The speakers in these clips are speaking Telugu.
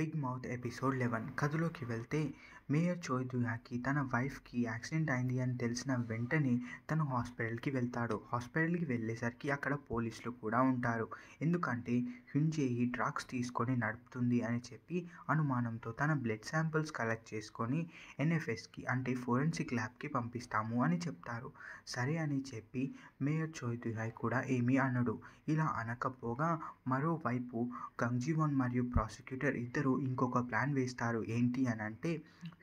బిగ్ మౌత్ ఎపిసోడ్ లెవెన్ కథలోకి వెళ్తే మేయర్ చోదుయాకి తన వైఫ్కి యాక్సిడెంట్ అయింది అని తెలిసిన వెంటనే తను హాస్పిటల్కి వెళ్తాడు హాస్పిటల్కి వెళ్ళేసరికి అక్కడ పోలీసులు కూడా ఉంటారు ఎందుకంటే హ్యుంజేయి డ్రగ్స్ తీసుకొని నడుపుతుంది అని చెప్పి అనుమానంతో తన బ్లడ్ శాంపిల్స్ కలెక్ట్ చేసుకొని ఎన్ఎఫ్ఎస్కి అంటే ఫోరెన్సిక్ ల్యాబ్కి పంపిస్తాము అని చెప్తారు సరే అని చెప్పి మేయర్ చోదుయాయ్ కూడా ఏమీ అనడు ఇలా అనకపోగా మరోవైపు గంజీవన్ మరియు ప్రాసిక్యూటర్ ఇద్దరు వాళ్ళు ఇంకొక ప్లాన్ వేస్తారు ఏంటి అని అంటే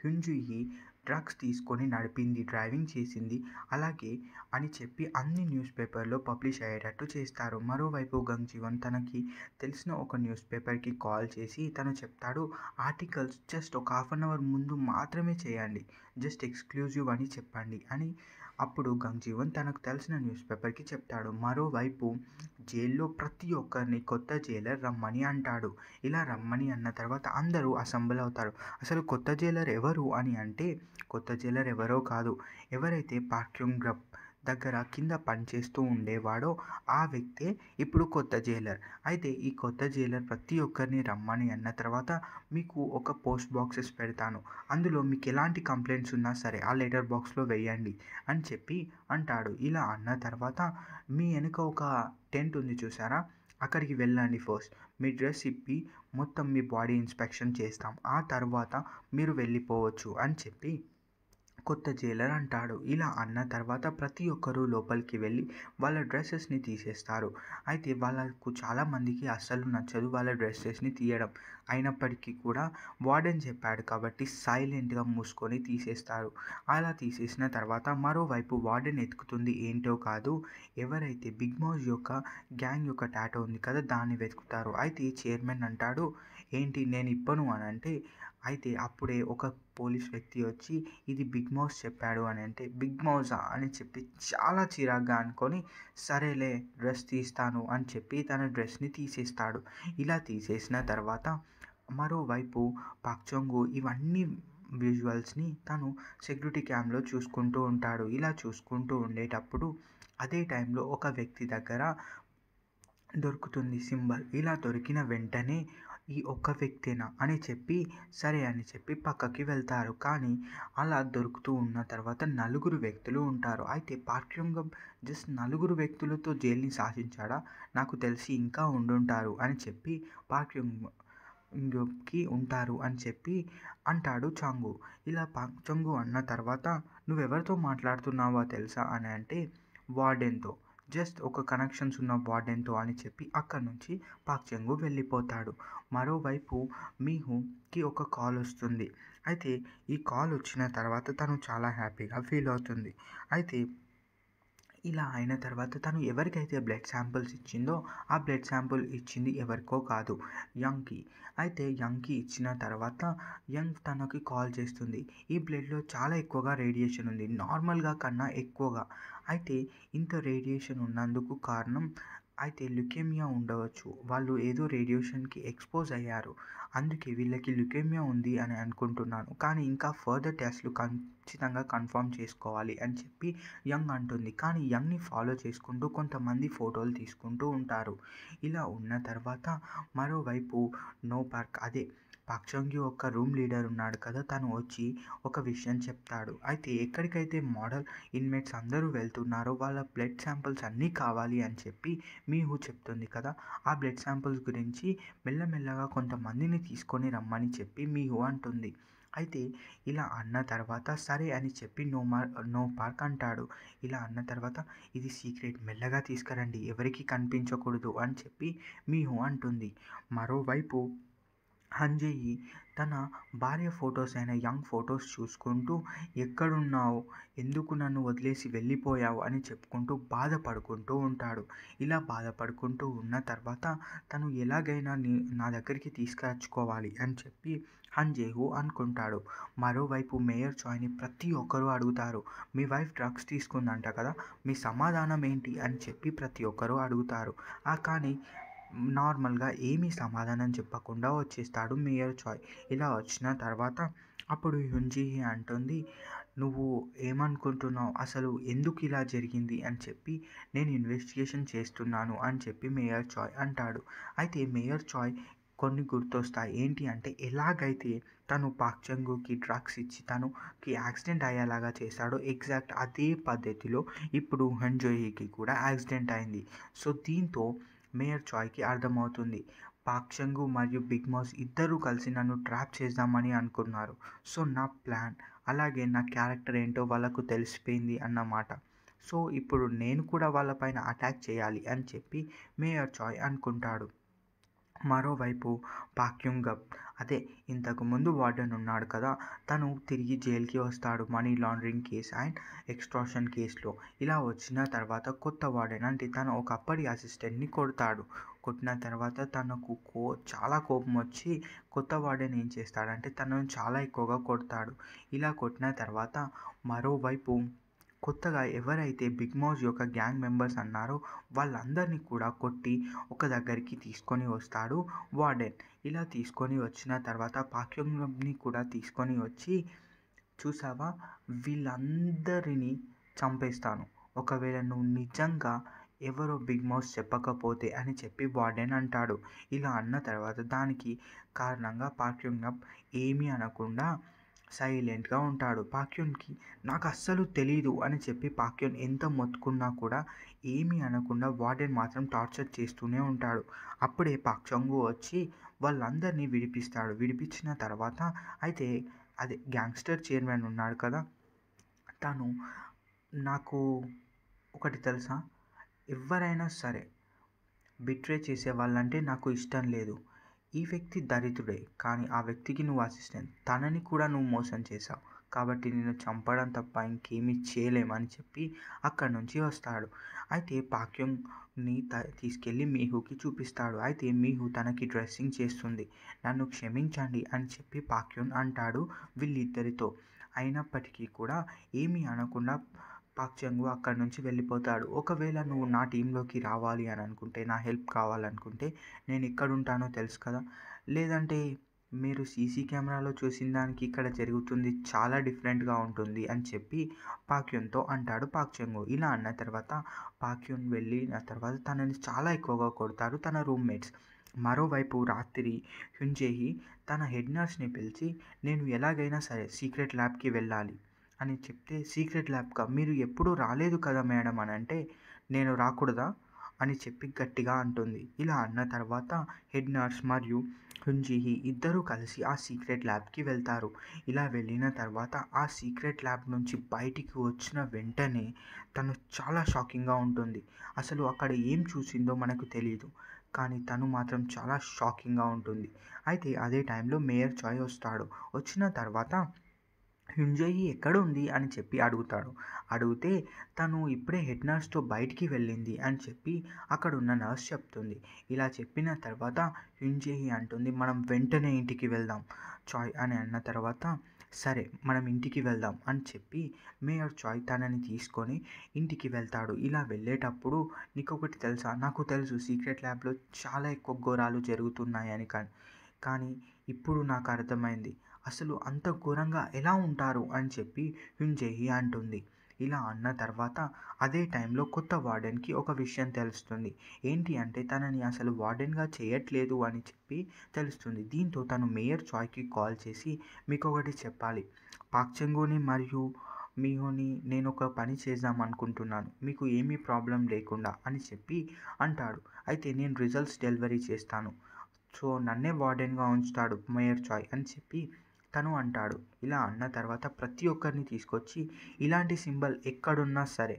హ్యుంజుయి డ్రగ్స్ తీసుకొని నడిపింది డ్రైవింగ్ చేసింది అలాగే అని చెప్పి అన్ని న్యూస్ పేపర్లో పబ్లిష్ అయ్యేటట్టు చేస్తారు మరోవైపు గంగ్ జీవన్ తనకి తెలిసిన ఒక న్యూస్ పేపర్కి కాల్ చేసి తను చెప్తాడు ఆర్టికల్స్ జస్ట్ ఒక హాఫ్ అన్ అవర్ ముందు మాత్రమే చేయండి జస్ట్ ఎక్స్క్లూజివ్ అని చెప్పండి అని అప్పుడు గంజీవన్ తనకు తెలిసిన న్యూస్ పేపర్కి చెప్తాడు మరోవైపు జైల్లో ప్రతి ఒక్కరిని కొత్త జైలర్ రమ్మని అంటాడు ఇలా రమ్మని అన్న తర్వాత అందరూ అసెంబ్ల్ అవుతారు అసలు కొత్త జైలర్ ఎవరు అని అంటే కొత్త జైలర్ ఎవరో కాదు ఎవరైతే పార్క్యూమ్ గ్రప్ దగ్గర కింద పనిచేస్తూ ఉండేవాడో ఆ వ్యక్తే ఇప్పుడు కొత్త జైలర్ అయితే ఈ కొత్త జైలర్ ప్రతి ఒక్కరిని రమ్మని అన్న తర్వాత మీకు ఒక పోస్ట్ బాక్సెస్ పెడతాను అందులో మీకు ఎలాంటి కంప్లైంట్స్ ఉన్నా సరే ఆ లెటర్ బాక్స్లో వేయండి అని చెప్పి అంటాడు ఇలా అన్న తర్వాత మీ వెనుక ఒక టెంట్ ఉంది చూసారా అక్కడికి వెళ్ళండి ఫస్ట్ మీ డ్రెస్ ఇప్పి మొత్తం మీ బాడీ ఇన్స్పెక్షన్ చేస్తాం ఆ తర్వాత మీరు వెళ్ళిపోవచ్చు అని చెప్పి కొత్త జైలర్ అంటాడు ఇలా అన్న తర్వాత ప్రతి ఒక్కరూ లోపలికి వెళ్ళి వాళ్ళ డ్రెస్సెస్ని తీసేస్తారు అయితే వాళ్ళకు చాలామందికి అస్సలు నచ్చదు వాళ్ళ డ్రెస్సెస్ని తీయడం అయినప్పటికీ కూడా వార్డెన్ చెప్పాడు కాబట్టి సైలెంట్గా మూసుకొని తీసేస్తారు అలా తీసేసిన తర్వాత మరోవైపు వార్డెన్ ఎత్తుకుతుంది ఏంటో కాదు ఎవరైతే బిగ్ బాస్ యొక్క గ్యాంగ్ యొక్క టాటో ఉంది కదా దాన్ని వెతుకుతారు అయితే చైర్మన్ అంటాడు ఏంటి నేను ఇప్పను అని అంటే అయితే అప్పుడే ఒక పోలీస్ వ్యక్తి వచ్చి ఇది బిగ్ మౌస్ చెప్పాడు అని అంటే బిగ్ మౌసా అని చెప్పి చాలా చిరాగ్గా అనుకొని సరేలే డ్రెస్ తీస్తాను అని చెప్పి తన డ్రెస్ని తీసేస్తాడు ఇలా తీసేసిన తర్వాత మరోవైపు పాక్చొంగు ఇవన్నీ విజువల్స్ని తను సెక్యూరిటీ క్యామ్లో చూసుకుంటూ ఉంటాడు ఇలా చూసుకుంటూ ఉండేటప్పుడు అదే టైంలో ఒక వ్యక్తి దగ్గర దొరుకుతుంది సింబల్ ఇలా దొరికిన వెంటనే ఈ ఒక్క వ్యక్తేనా అని చెప్పి సరే అని చెప్పి పక్కకి వెళ్తారు కానీ అలా దొరుకుతూ ఉన్న తర్వాత నలుగురు వ్యక్తులు ఉంటారు అయితే పాఠ్యంగా జస్ట్ నలుగురు వ్యక్తులతో జైల్ని శాసించాడా నాకు తెలిసి ఇంకా ఉండుంటారు అని చెప్పి పాఠ్యంగ ఉంటారు అని చెప్పి అంటాడు చాంగు ఇలా పా చంగు అన్న తర్వాత నువ్వెవరితో మాట్లాడుతున్నావా తెలుసా అని అంటే వార్డెన్తో జస్ట్ ఒక కనెక్షన్స్ ఉన్న వార్డెన్తో అని చెప్పి అక్కడి నుంచి పాక్చెంగు వెళ్ళిపోతాడు మరోవైపు మీహుకి ఒక కాల్ వస్తుంది అయితే ఈ కాల్ వచ్చిన తర్వాత తను చాలా హ్యాపీగా ఫీల్ అవుతుంది అయితే ఇలా అయిన తర్వాత తను ఎవరికైతే బ్లడ్ శాంపిల్స్ ఇచ్చిందో ఆ బ్లడ్ శాంపుల్ ఇచ్చింది ఎవరికో కాదు యంగ్కి అయితే యంగ్కి ఇచ్చిన తర్వాత యంగ్ తనకి కాల్ చేస్తుంది ఈ బ్లడ్లో చాలా ఎక్కువగా రేడియేషన్ ఉంది నార్మల్గా కన్నా ఎక్కువగా అయితే ఇంత రేడియేషన్ ఉన్నందుకు కారణం అయితే లుకేమియా ఉండవచ్చు వాళ్ళు ఏదో రేడియేషన్కి ఎక్స్పోజ్ అయ్యారు అందుకే వీళ్ళకి లుకేమియా ఉంది అని అనుకుంటున్నాను కానీ ఇంకా ఫర్దర్ టెస్ట్లు ఖచ్చితంగా కన్ఫర్మ్ చేసుకోవాలి అని చెప్పి యంగ్ అంటుంది కానీ యంగ్ని ఫాలో చేసుకుంటూ కొంతమంది ఫోటోలు తీసుకుంటూ ఉంటారు ఇలా ఉన్న తర్వాత మరోవైపు నో పార్క్ అదే పాక్చంగి ఒక రూమ్ లీడర్ ఉన్నాడు కదా తను వచ్చి ఒక విషయం చెప్తాడు అయితే ఎక్కడికైతే మోడల్ ఇన్మేట్స్ అందరూ వెళ్తున్నారో వాళ్ళ బ్లడ్ శాంపిల్స్ అన్నీ కావాలి అని చెప్పి మీహు చెప్తుంది కదా ఆ బ్లడ్ శాంపిల్స్ గురించి మెల్లమెల్లగా కొంతమందిని తీసుకొని రమ్మని చెప్పి మీహు అంటుంది అయితే ఇలా అన్న తర్వాత సరే అని చెప్పి నో మార్ నో పార్క్ అంటాడు ఇలా అన్న తర్వాత ఇది సీక్రెట్ మెల్లగా తీసుకురండి ఎవరికి కనిపించకూడదు అని చెప్పి మీహు అంటుంది మరోవైపు అంజయ్య తన భార్య ఫొటోస్ అయిన యంగ్ ఫొటోస్ చూసుకుంటూ ఎక్కడున్నావు ఎందుకు నన్ను వదిలేసి వెళ్ళిపోయావు అని చెప్పుకుంటూ బాధపడుకుంటూ ఉంటాడు ఇలా బాధపడుకుంటూ ఉన్న తర్వాత తను ఎలాగైనా నా దగ్గరికి తీసుకొచ్చుకోవాలి అని చెప్పి హంజేహు అనుకుంటాడు మరోవైపు మేయర్ చాయ్ని ప్రతి ఒక్కరూ అడుగుతారు మీ వైఫ్ డ్రగ్స్ తీసుకుందంట కదా మీ సమాధానం ఏంటి అని చెప్పి ప్రతి ఒక్కరూ అడుగుతారు కానీ నార్మల్గా ఏమీ సమాధానం చెప్పకుండా వచ్చేస్తాడు మేయర్ చాయ్ ఇలా వచ్చిన తర్వాత అప్పుడు యుంజి అంటుంది నువ్వు ఏమనుకుంటున్నావు అసలు ఎందుకు ఇలా జరిగింది అని చెప్పి నేను ఇన్వెస్టిగేషన్ చేస్తున్నాను అని చెప్పి మేయర్ చాయ్ అంటాడు అయితే మేయర్ చాయ్ కొన్ని గుర్తొస్తాయి ఏంటి అంటే ఎలాగైతే తను పాక్చంగుకి డ్రగ్స్ ఇచ్చి తనుకి యాక్సిడెంట్ అయ్యేలాగా చేశాడో ఎగ్జాక్ట్ అదే పద్ధతిలో ఇప్పుడు హంజోయికి కూడా యాక్సిడెంట్ అయింది సో దీంతో మేయర్ చాయ్కి అర్థమవుతుంది పాక్షంగు మరియు బిగ్ మాస్ ఇద్దరూ కలిసి నన్ను ట్రాప్ చేద్దామని అనుకున్నారు సో నా ప్లాన్ అలాగే నా క్యారెక్టర్ ఏంటో వాళ్ళకు తెలిసిపోయింది అన్నమాట సో ఇప్పుడు నేను కూడా వాళ్ళపైన అటాక్ చేయాలి అని చెప్పి మేయర్ చాయ్ అనుకుంటాడు మరోవైపు పాక్యుంగప్ అదే ఇంతకు ముందు వార్డెన్ ఉన్నాడు కదా తను తిరిగి జైలుకి వస్తాడు money laundering case and extortion కేసులో ఇలా వచ్చిన తర్వాత కొత్త వార్డెన్ అంటే తను ఒకప్పటి అసిస్టెంట్ని కొడతాడు కొట్టిన తర్వాత తనకు కో చాలా కోపం వచ్చి కొత్త వార్డెన్ ఏం చేస్తాడంటే తనను చాలా ఎక్కువగా కొడతాడు ఇలా కొట్టిన తర్వాత మరోవైపు కొత్తగా ఎవరైతే బిగ్ మాస్ యొక్క గ్యాంగ్ మెంబర్స్ అన్నారో వాళ్ళందరినీ కూడా కొట్టి ఒక దగ్గరికి తీసుకొని వస్తాడు వార్డెన్ ఇలా తీసుకొని వచ్చిన తర్వాత పాక్యంని కూడా తీసుకొని వచ్చి చూసావా వీళ్ళందరినీ చంపేస్తాను ఒకవేళ నువ్వు నిజంగా ఎవరో బిగ్ మౌస్ చెప్పకపోతే అని చెప్పి వార్డెన్ అంటాడు ఇలా అన్న తర్వాత దానికి కారణంగా పాక్యంగా ఏమీ అనకుండా సైలెంట్గా ఉంటాడు పాక్యున్కి నాకు అస్సలు తెలీదు అని చెప్పి పాక్యున్ ఎంత మొత్తుకున్నా కూడా ఏమీ అనకుండా వార్డెన్ మాత్రం టార్చర్ చేస్తూనే ఉంటాడు అప్పుడే పాక్చంగు వచ్చి వాళ్ళందరినీ విడిపిస్తాడు విడిపించిన తర్వాత అయితే అదే గ్యాంగ్స్టర్ చైర్మన్ ఉన్నాడు కదా తను నాకు ఒకటి తెలుసా ఎవరైనా సరే బిట్రే చేసే వాళ్ళంటే నాకు ఇష్టం లేదు ఈ వ్యక్తి దరిద్రుడే కానీ ఆ వ్యక్తికి నువ్వు అసిస్టెంట్ తనని కూడా నువ్వు మోసం చేశావు కాబట్టి నేను చంపడం తప్ప ఇంకేమీ చేయలేమని చెప్పి అక్కడి నుంచి వస్తాడు అయితే పాక్యంని త తీసుకెళ్ళి మీహుకి చూపిస్తాడు అయితే మీహు తనకి డ్రెస్సింగ్ చేస్తుంది నన్ను క్షమించండి అని చెప్పి పాక్యం అంటాడు వీళ్ళిద్దరితో అయినప్పటికీ కూడా ఏమీ అనకుండా పాక్ చంగు అక్కడి నుంచి వెళ్ళిపోతాడు ఒకవేళ నువ్వు నా టీంలోకి రావాలి అని అనుకుంటే నా హెల్ప్ కావాలనుకుంటే నేను ఎక్కడ ఉంటానో తెలుసు కదా లేదంటే మీరు సీసీ కెమెరాలో చూసిన దానికి ఇక్కడ జరుగుతుంది చాలా డిఫరెంట్గా ఉంటుంది అని చెప్పి పాక్యున్తో అంటాడు పాక్చంగు ఇలా అన్న తర్వాత పాక్యున్ వెళ్ళిన తర్వాత తనని చాలా ఎక్కువగా కొడతారు తన రూమ్మేట్స్ మరోవైపు రాత్రి హ్యుంజేహి తన హెడ్ నర్స్ని పిలిచి నేను ఎలాగైనా సరే సీక్రెట్ ల్యాబ్కి వెళ్ళాలి అని చెప్తే సీక్రెట్ ల్యాబ్గా మీరు ఎప్పుడూ రాలేదు కదా మేడం అని అంటే నేను రాకూడదా అని చెప్పి గట్టిగా అంటుంది ఇలా అన్న తర్వాత హెడ్ నర్స్ మరియు హుంజీహి ఇద్దరూ కలిసి ఆ సీక్రెట్ ల్యాబ్కి వెళ్తారు ఇలా వెళ్ళిన తర్వాత ఆ సీక్రెట్ ల్యాబ్ నుంచి బయటికి వచ్చిన వెంటనే తను చాలా షాకింగ్గా ఉంటుంది అసలు అక్కడ ఏం చూసిందో మనకు తెలియదు కానీ తను మాత్రం చాలా షాకింగ్గా ఉంటుంది అయితే అదే టైంలో మేయర్ చాయ్ వస్తాడు వచ్చిన తర్వాత ఎక్కడ ఎక్కడుంది అని చెప్పి అడుగుతాడు అడిగితే తను ఇప్పుడే హెడ్ నర్స్తో బయటికి వెళ్ళింది అని చెప్పి అక్కడ ఉన్న నర్స్ చెప్తుంది ఇలా చెప్పిన తర్వాత హింజయి అంటుంది మనం వెంటనే ఇంటికి వెళ్దాం చాయ్ అని అన్న తర్వాత సరే మనం ఇంటికి వెళ్దాం అని చెప్పి మేయర్ చాయ్ తనని తీసుకొని ఇంటికి వెళ్తాడు ఇలా వెళ్ళేటప్పుడు నీకు ఒకటి తెలుసా నాకు తెలుసు సీక్రెట్ ల్యాబ్లో చాలా ఎక్కువ ఘోరాలు జరుగుతున్నాయని కానీ కానీ ఇప్పుడు నాకు అర్థమైంది అసలు అంత ఘోరంగా ఎలా ఉంటారు అని చెప్పి హ్యుంజేహి అంటుంది ఇలా అన్న తర్వాత అదే టైంలో కొత్త వార్డెన్కి ఒక విషయం తెలుస్తుంది ఏంటి అంటే తనని అసలు వార్డెన్గా చేయట్లేదు అని చెప్పి తెలుస్తుంది దీంతో తను మేయర్ చాయ్కి కాల్ చేసి మీకు ఒకటి చెప్పాలి పాక్చెంగోని మరియు మీహోని నేను ఒక పని చేద్దాం అనుకుంటున్నాను మీకు ఏమీ ప్రాబ్లం లేకుండా అని చెప్పి అంటాడు అయితే నేను రిజల్ట్స్ డెలివరీ చేస్తాను సో నన్నే వార్డెన్గా ఉంచుతాడు మేయర్ చాయ్ అని చెప్పి తను అంటాడు ఇలా అన్న తర్వాత ప్రతి ఒక్కరిని తీసుకొచ్చి ఇలాంటి సింబల్ ఎక్కడున్నా సరే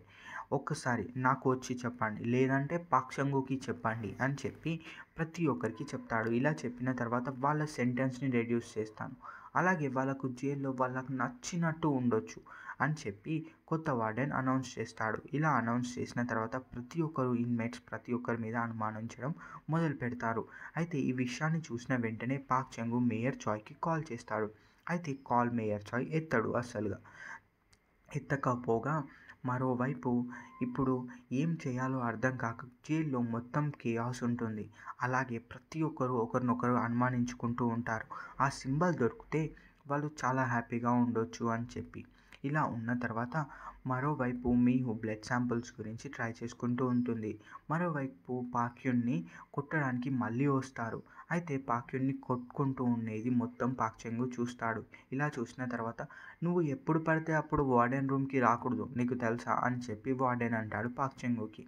ఒక్కసారి నాకు వచ్చి చెప్పండి లేదంటే పాక్షంగుకి చెప్పండి అని చెప్పి ప్రతి ఒక్కరికి చెప్తాడు ఇలా చెప్పిన తర్వాత వాళ్ళ సెంటెన్స్ని రెడ్యూస్ చేస్తాను అలాగే వాళ్ళకు జైల్లో వాళ్ళకు నచ్చినట్టు ఉండొచ్చు అని చెప్పి కొత్త వార్డెన్ అనౌన్స్ చేస్తాడు ఇలా అనౌన్స్ చేసిన తర్వాత ప్రతి ఒక్కరు ఇన్మేట్స్ ప్రతి ఒక్కరి మీద అనుమానించడం మొదలు పెడతారు అయితే ఈ విషయాన్ని చూసిన వెంటనే పాక్ చెంగు మేయర్ చాయ్కి కాల్ చేస్తాడు అయితే కాల్ మేయర్ చాయ్ ఎత్తాడు అసలుగా ఎత్తకపోగా మరోవైపు ఇప్పుడు ఏం చేయాలో అర్థం కాక జైల్లో మొత్తం కేయాస్ ఉంటుంది అలాగే ప్రతి ఒక్కరు ఒకరినొకరు అనుమానించుకుంటూ ఉంటారు ఆ సింబల్ దొరికితే వాళ్ళు చాలా హ్యాపీగా ఉండొచ్చు అని చెప్పి ఇలా ఉన్న తర్వాత మరోవైపు మీ బ్లడ్ శాంపుల్స్ గురించి ట్రై చేసుకుంటూ ఉంటుంది మరోవైపు పాక్యుణ్ణి కొట్టడానికి మళ్ళీ వస్తారు అయితే పాక్యుణ్ణి కొట్టుకుంటూ ఉండేది మొత్తం పాక్చెంగు చూస్తాడు ఇలా చూసిన తర్వాత నువ్వు ఎప్పుడు పడితే అప్పుడు వార్డెన్ రూమ్కి రాకూడదు నీకు తెలుసా అని చెప్పి వార్డెన్ అంటాడు పాక్చెంగుకి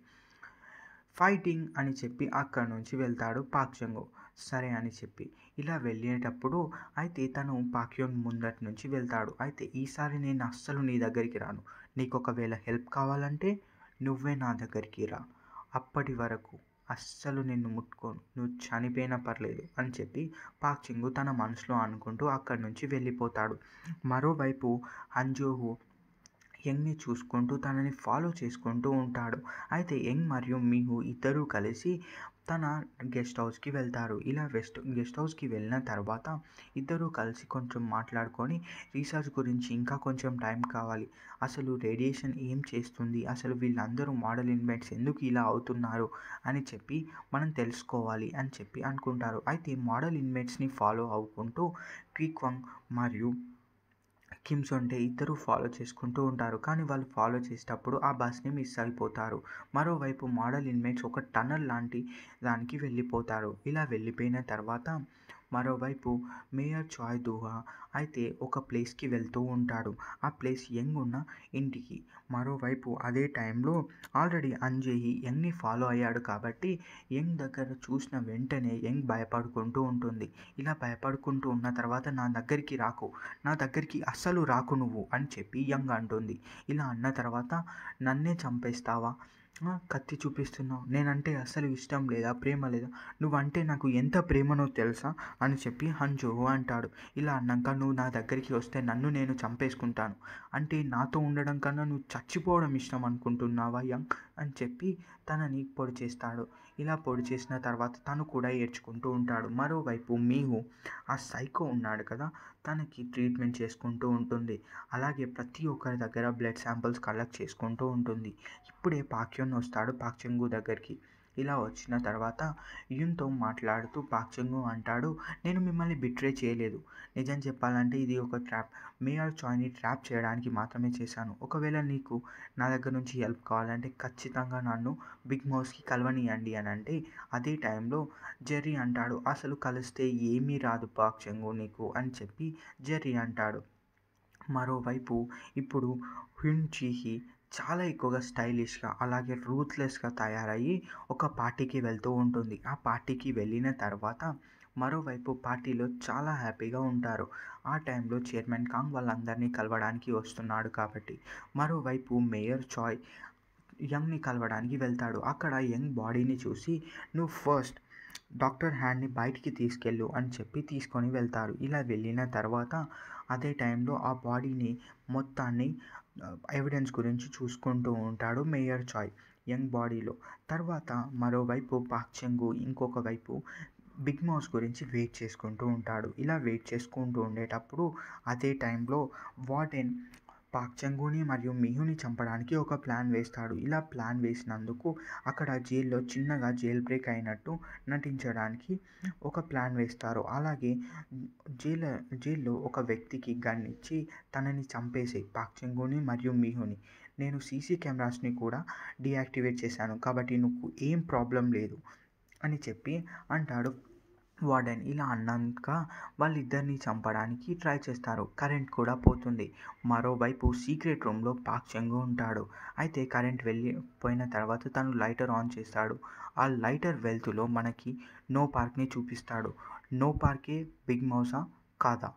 ఫైటింగ్ అని చెప్పి అక్కడి నుంచి వెళ్తాడు పాక్చెంగు సరే అని చెప్పి ఇలా వెళ్ళేటప్పుడు అయితే తను పాక్యోన్ ముందటి నుంచి వెళ్తాడు అయితే ఈసారి నేను అస్సలు నీ దగ్గరికి రాను నీకు ఒకవేళ హెల్ప్ కావాలంటే నువ్వే నా దగ్గరికి రా అప్పటి వరకు అస్సలు నిన్ను ముట్టుకోను నువ్వు చనిపోయినా పర్లేదు అని చెప్పి పాక్ చింగు తన మనసులో అనుకుంటూ అక్కడి నుంచి వెళ్ళిపోతాడు మరోవైపు అంజోహు యంగ్ని చూసుకుంటూ తనని ఫాలో చేసుకుంటూ ఉంటాడు అయితే యంగ్ మరియు మీహు ఇద్దరూ కలిసి తన గెస్ట్ హౌస్కి వెళ్తారు ఇలా వెస్ట్ గెస్ట్ హౌస్కి వెళ్ళిన తర్వాత ఇద్దరూ కలిసి కొంచెం మాట్లాడుకొని రీసెర్చ్ గురించి ఇంకా కొంచెం టైం కావాలి అసలు రేడియేషన్ ఏం చేస్తుంది అసలు వీళ్ళందరూ మోడల్ ఇన్వెంట్స్ ఎందుకు ఇలా అవుతున్నారు అని చెప్పి మనం తెలుసుకోవాలి అని చెప్పి అనుకుంటారు అయితే మోడల్ ఇన్వెంట్స్ని ఫాలో అవ్వుకుంటూ క్విక్వంగ్ మరియు కిమ్స్ అంటే ఇద్దరు ఫాలో చేసుకుంటూ ఉంటారు కానీ వాళ్ళు ఫాలో చేసేటప్పుడు ఆ బస్ని మిస్ అయిపోతారు మరోవైపు మోడల్ ఇన్మేట్స్ ఒక టన్నల్ లాంటి దానికి వెళ్ళిపోతారు ఇలా వెళ్ళిపోయిన తర్వాత మరోవైపు మేయర్ చాయ్ దోహా అయితే ఒక ప్లేస్కి వెళ్తూ ఉంటాడు ఆ ప్లేస్ యంగ్ ఉన్న ఇంటికి మరోవైపు అదే టైంలో ఆల్రెడీ అంజేయి యంగ్ని ఫాలో అయ్యాడు కాబట్టి యంగ్ దగ్గర చూసిన వెంటనే యంగ్ భయపడుకుంటూ ఉంటుంది ఇలా భయపడుకుంటూ ఉన్న తర్వాత నా దగ్గరికి రాకు నా దగ్గరికి అస్సలు రాకు నువ్వు అని చెప్పి యంగ్ అంటుంది ఇలా అన్న తర్వాత నన్నే చంపేస్తావా కత్తి చూపిస్తున్నావు నేనంటే అస్సలు ఇష్టం లేదా ప్రేమ లేదా నువ్వంటే నాకు ఎంత ప్రేమనో తెలుసా అని చెప్పి హంజు అంటాడు ఇలా అన్నాక నువ్వు నా దగ్గరికి వస్తే నన్ను నేను చంపేసుకుంటాను అంటే నాతో ఉండడం కన్నా నువ్వు చచ్చిపోవడం ఇష్టం అనుకుంటున్నావా యంగ్ అని చెప్పి తనని పొడి చేస్తాడు ఇలా పొడి చేసిన తర్వాత తను కూడా ఏడ్చుకుంటూ ఉంటాడు మరోవైపు మీహు ఆ సైకో ఉన్నాడు కదా తనకి ట్రీట్మెంట్ చేసుకుంటూ ఉంటుంది అలాగే ప్రతి ఒక్కరి దగ్గర బ్లడ్ శాంపిల్స్ కలెక్ట్ చేసుకుంటూ ఉంటుంది ఇప్పుడే పాక్యోన్ వస్తాడు పాక్చెంగు దగ్గరికి ఇలా వచ్చిన తర్వాత యున్తో మాట్లాడుతూ పాక్చంగు అంటాడు నేను మిమ్మల్ని బిట్రే చేయలేదు నిజం చెప్పాలంటే ఇది ఒక ట్రాప్ మే ఆర్ చాయ్ని ట్రాప్ చేయడానికి మాత్రమే చేశాను ఒకవేళ నీకు నా దగ్గర నుంచి హెల్ప్ కావాలంటే ఖచ్చితంగా నన్ను బిగ్ మౌస్కి కలవనియండి అని అంటే అదే టైంలో జెర్రీ అంటాడు అసలు కలిస్తే ఏమీ రాదు పాక్చంగు నీకు అని చెప్పి జెర్రీ అంటాడు మరోవైపు ఇప్పుడు హ్యున్ చీహి చాలా ఎక్కువగా స్టైలిష్గా అలాగే రూత్లెస్గా తయారయ్యి ఒక పార్టీకి వెళ్తూ ఉంటుంది ఆ పార్టీకి వెళ్ళిన తర్వాత మరోవైపు పార్టీలో చాలా హ్యాపీగా ఉంటారు ఆ టైంలో చైర్మన్ కాంగ్ వాళ్ళందరినీ కలవడానికి వస్తున్నాడు కాబట్టి మరోవైపు మేయర్ చాయ్ యంగ్ని కలవడానికి వెళ్తాడు అక్కడ యంగ్ బాడీని చూసి నువ్వు ఫస్ట్ డాక్టర్ హ్యాండ్ని బయటికి తీసుకెళ్ళు అని చెప్పి తీసుకొని వెళ్తారు ఇలా వెళ్ళిన తర్వాత అదే టైంలో ఆ బాడీని మొత్తాన్ని ఎవిడెన్స్ గురించి చూసుకుంటూ ఉంటాడు మేయర్ చాయ్ యంగ్ బాడీలో తర్వాత మరోవైపు పాక్ చెంగు ఇంకొక వైపు బిగ్ మౌస్ గురించి వెయిట్ చేసుకుంటూ ఉంటాడు ఇలా వెయిట్ చేసుకుంటూ ఉండేటప్పుడు అదే టైంలో వార్డెన్ పాక్చంగుని మరియు మిహుని చంపడానికి ఒక ప్లాన్ వేస్తాడు ఇలా ప్లాన్ వేసినందుకు అక్కడ జైల్లో చిన్నగా జైల్ బ్రేక్ అయినట్టు నటించడానికి ఒక ప్లాన్ వేస్తారు అలాగే జైల్ జైల్లో ఒక వ్యక్తికి గన్ ఇచ్చి తనని చంపేసే పాక్చంగుని మరియు మిహుని నేను సీసీ కెమెరాస్ని కూడా డియాక్టివేట్ చేశాను కాబట్టి నువ్వు ఏం ప్రాబ్లం లేదు అని చెప్పి అంటాడు వార్డెన్ ఇలా అన్నాక వాళ్ళిద్దరిని చంపడానికి ట్రై చేస్తారు కరెంట్ కూడా పోతుంది మరోవైపు సీక్రెట్ రూమ్లో పాక్ చెంగు ఉంటాడు అయితే కరెంట్ వెళ్ళి పోయిన తర్వాత తను లైటర్ ఆన్ చేస్తాడు ఆ లైటర్ వెల్త్లో మనకి నో పార్క్ని చూపిస్తాడు నో పార్కే బిగ్ మౌసా కాదా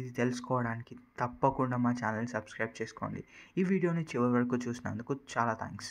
ఇది తెలుసుకోవడానికి తప్పకుండా మా ఛానల్ని సబ్స్క్రైబ్ చేసుకోండి ఈ వీడియోని చివరి వరకు చూసినందుకు చాలా థ్యాంక్స్